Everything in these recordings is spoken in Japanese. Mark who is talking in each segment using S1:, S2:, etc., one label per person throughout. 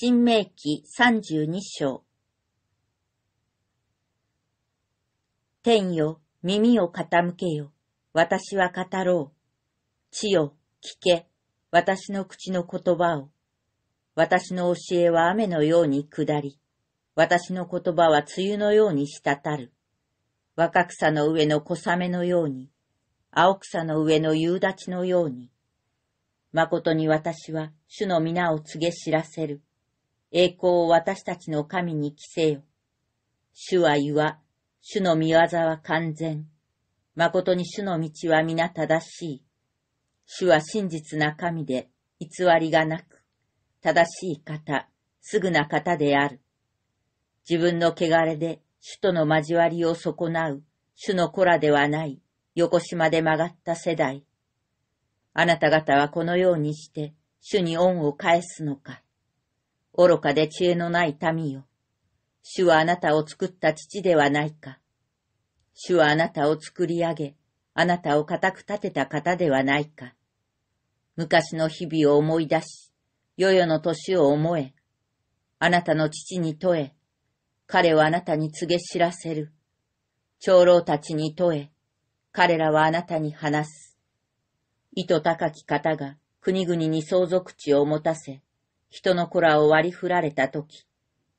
S1: 新明記三十二章。天よ、耳を傾けよ。私は語ろう。地よ、聞け。私の口の言葉を。私の教えは雨のように下り。私の言葉は梅雨のように滴る。若草の上の小雨のように。青草の上の夕立のように。誠に私は主の皆を告げ知らせる。栄光を私たちの神に着せよ。主は言わ、主の見業は完全。誠に主の道は皆正しい。主は真実な神で、偽りがなく、正しい方、すぐな方である。自分の汚れで主との交わりを損なう、主の子らではない、横島で曲がった世代。あなた方はこのようにして、主に恩を返すのか。愚かで知恵のない民よ。主はあなたを作った父ではないか。主はあなたを作り上げ、あなたを固く立てた方ではないか。昔の日々を思い出し、世々の年を思え。あなたの父に問え。彼はあなたに告げ知らせる。長老たちに問え。彼らはあなたに話す。意図高き方が国々に相続地を持たせ、人の子らを割り振られたとき、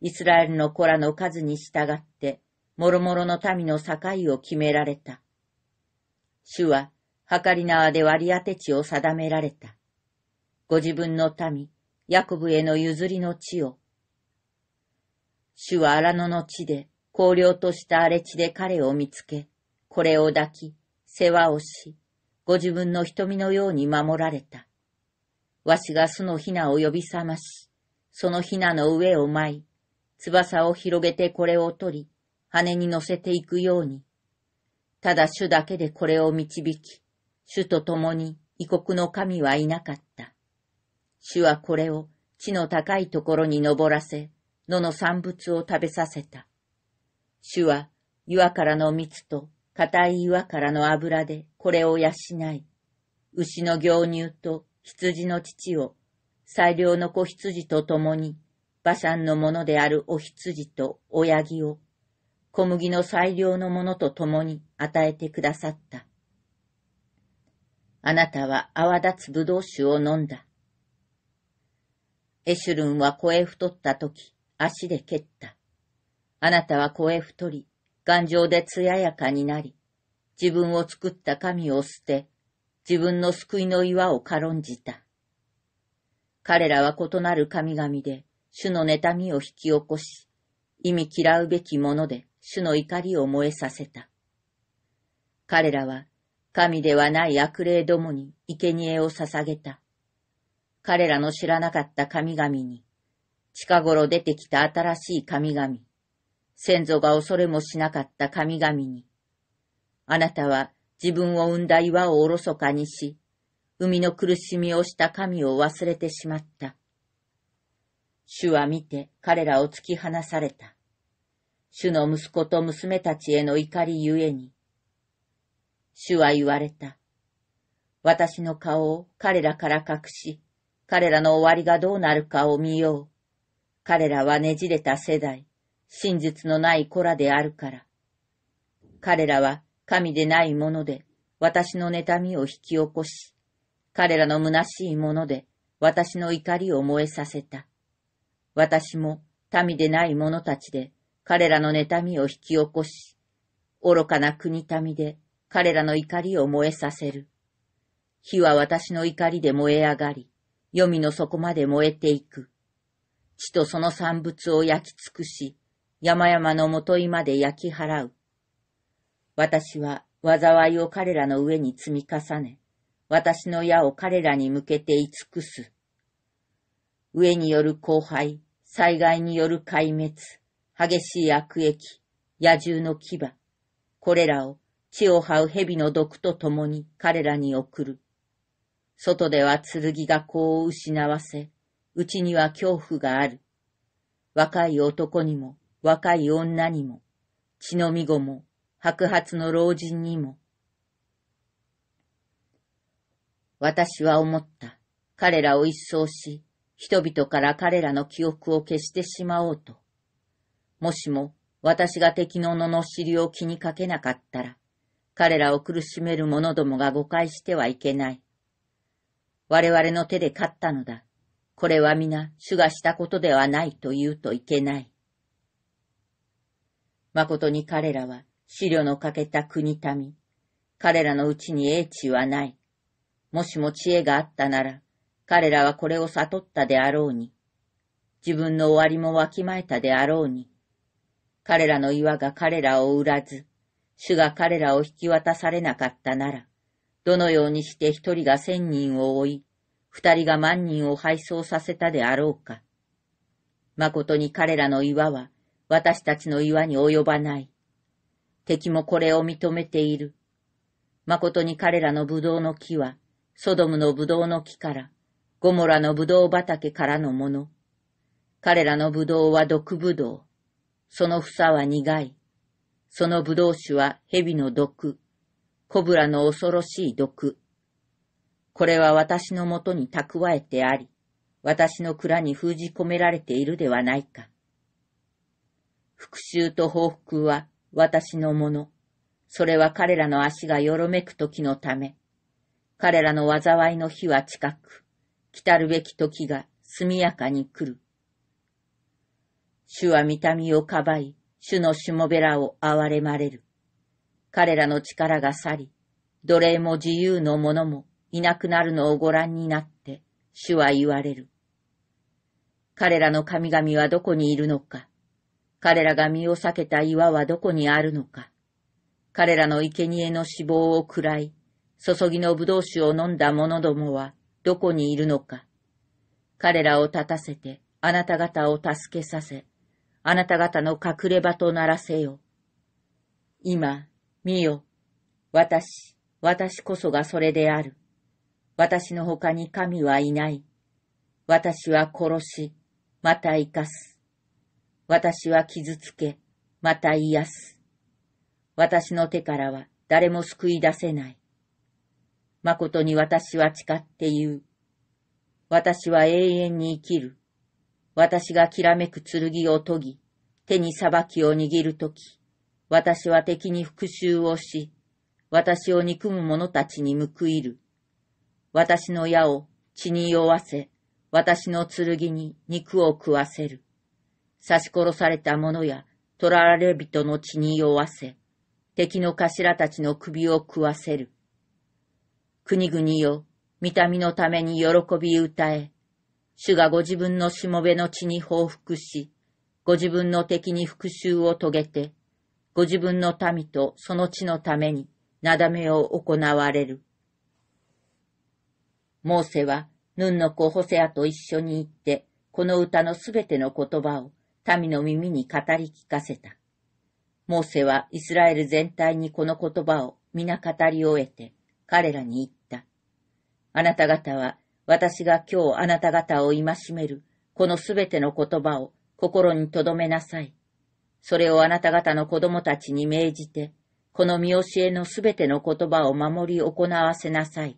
S1: イスラエルの子らの数に従って、諸々の民の境を決められた。主は、はかり縄で割り当て地を定められた。ご自分の民、ヤコブへの譲りの地を。主は荒野の地で、荒涼とした荒れ地で彼を見つけ、これを抱き、世話をし、ご自分の瞳のように守られた。わしがそのひなを呼び覚まし、そのひなの上を舞い、翼を広げてこれを取り、羽に乗せていくように。ただ主だけでこれを導き、主と共に異国の神はいなかった。主はこれを地の高いところに登らせ、野の産物を食べさせた。主は岩からの蜜と硬い岩からの油でこれを養い、牛の牛乳と羊の父を、最良の子羊と共に、馬車のものであるお羊と親木を、小麦の最良のものと共に与えてくださった。あなたは泡立つ葡萄酒を飲んだ。エシュルンは声太った時、足で蹴った。あなたは声太り、頑丈で艶やかになり、自分を作った神を捨て、自分の救いの岩を軽んじた。彼らは異なる神々で、主の妬みを引き起こし、意味嫌うべきもので主の怒りを燃えさせた。彼らは神ではない悪霊どもに生贄を捧げた。彼らの知らなかった神々に、近頃出てきた新しい神々、先祖が恐れもしなかった神々に、あなたは自分を生んだ岩をおろそかにし、海の苦しみをした神を忘れてしまった。主は見て彼らを突き放された。主の息子と娘たちへの怒りゆえに。主は言われた。私の顔を彼らから隠し、彼らの終わりがどうなるかを見よう。彼らはねじれた世代、真実のない子らであるから。彼らは神でないもので、私の妬みを引き起こし、彼らの虚しいもので、私の怒りを燃えさせた。私も、民でない者たちで、彼らの妬みを引き起こし、愚かな国民で、彼らの怒りを燃えさせる。火は私の怒りで燃え上がり、黄泉の底まで燃えていく。地とその産物を焼き尽くし、山々のもといまで焼き払う。私は災いを彼らの上に積み重ね、私の矢を彼らに向けて居尽くす。上による荒廃、災害による壊滅、激しい悪役、野獣の牙、これらを地を這う蛇の毒と共に彼らに送る。外では剣が子を失わせ、内には恐怖がある。若い男にも、若い女にも、血のみ子も、白髪の老人にも。私は思った。彼らを一掃し、人々から彼らの記憶を消してしまおうと。もしも私が敵の罵りを気にかけなかったら、彼らを苦しめる者どもが誤解してはいけない。我々の手で勝ったのだ。これは皆主がしたことではないと言うといけない。誠に彼らは資料の欠けた国民、彼らのうちに英知はない。もしも知恵があったなら、彼らはこれを悟ったであろうに。自分の終わりもわきまえたであろうに。彼らの岩が彼らを売らず、主が彼らを引き渡されなかったなら、どのようにして一人が千人を追い、二人が万人を配送させたであろうか。誠に彼らの岩は、私たちの岩に及ばない。敵もこれを認めている。誠に彼らの葡萄の木は、ソドムのブドウの木から、ゴモラのブドウ畑からのもの。彼らのブドウは毒ブドその房は苦い。その葡萄ウ酒は蛇の毒。コブラの恐ろしい毒。これは私のもとに蓄えてあり、私の蔵に封じ込められているではないか。復讐と報復は私のもの。それは彼らの足がよろめく時のため。彼らの災いの日は近く、来たるべき時が速やかに来る。主は見た目をかばい、主のしもべらを憐れまれる。彼らの力が去り、奴隷も自由の者もいなくなるのをご覧になって、主は言われる。彼らの神々はどこにいるのか、彼らが身を避けた岩はどこにあるのか。彼らの生贄の死亡を喰らい、注ぎの葡萄酒を飲んだ者どもはどこにいるのか。彼らを立たせて、あなた方を助けさせ、あなた方の隠れ場とならせよ。今、見よ。私、私こそがそれである。私の他に神はいない。私は殺し、また生かす。私は傷つけ、また癒す。私の手からは誰も救い出せない。誠に私は誓って言う。私は永遠に生きる。私がきらめく剣を研ぎ、手に裁きを握るとき、私は敵に復讐をし、私を憎む者たちに報いる。私の矢を血に酔わせ、私の剣に肉を食わせる。刺し殺された者や捕らわれ人の血に酔わせ、敵の頭たちの首を食わせる。国々よ、見た目のために喜び歌え、主がご自分のしもべの血に報復し、ご自分の敵に復讐を遂げて、ご自分の民とその地のために、なだめを行われる。モーセは、ヌンの子ホセアと一緒に行って、この歌のすべての言葉を民の耳に語り聞かせた。モーセはイスラエル全体にこの言葉を皆語り終えて彼らに言った。あなた方は私が今日あなた方を戒めるこのすべての言葉を心に留めなさい。それをあなた方の子供たちに命じて、この見教えのすべての言葉を守り行わせなさい。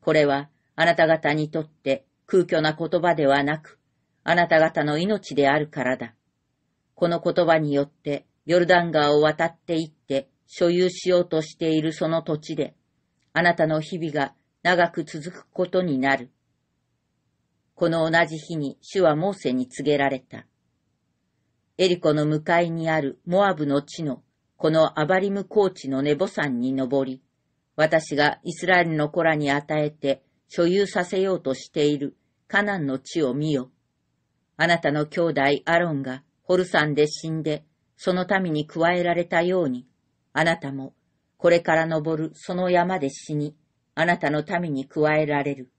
S1: これはあなた方にとって空虚な言葉ではなく、あなた方の命であるからだ。この言葉によって、ヨルダン川を渡って行って所有しようとしているその土地で、あなたの日々が長く続くことになる。この同じ日に主はモーセに告げられた。エリコの向かいにあるモアブの地のこのアバリム高地のネボ山に登り、私がイスラエルの子らに与えて所有させようとしているカナンの地を見よ。あなたの兄弟アロンがホルサンで死んで、その民に加えられたように、あなたも、これから登るその山で死に、あなたの民に加えられる。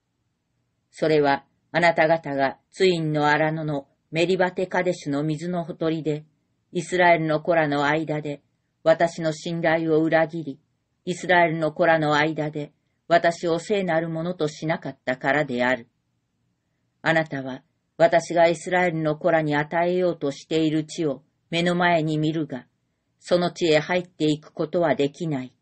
S1: それは、あなた方がツインの荒野のメリバテカデシュの水のほとりで、イスラエルの子らの間で、私の信頼を裏切り、イスラエルの子らの間で、私を聖なるものとしなかったからである。あなたは、私がイスラエルの子らに与えようとしている地を目の前に見るが、その地へ入っていくことはできない。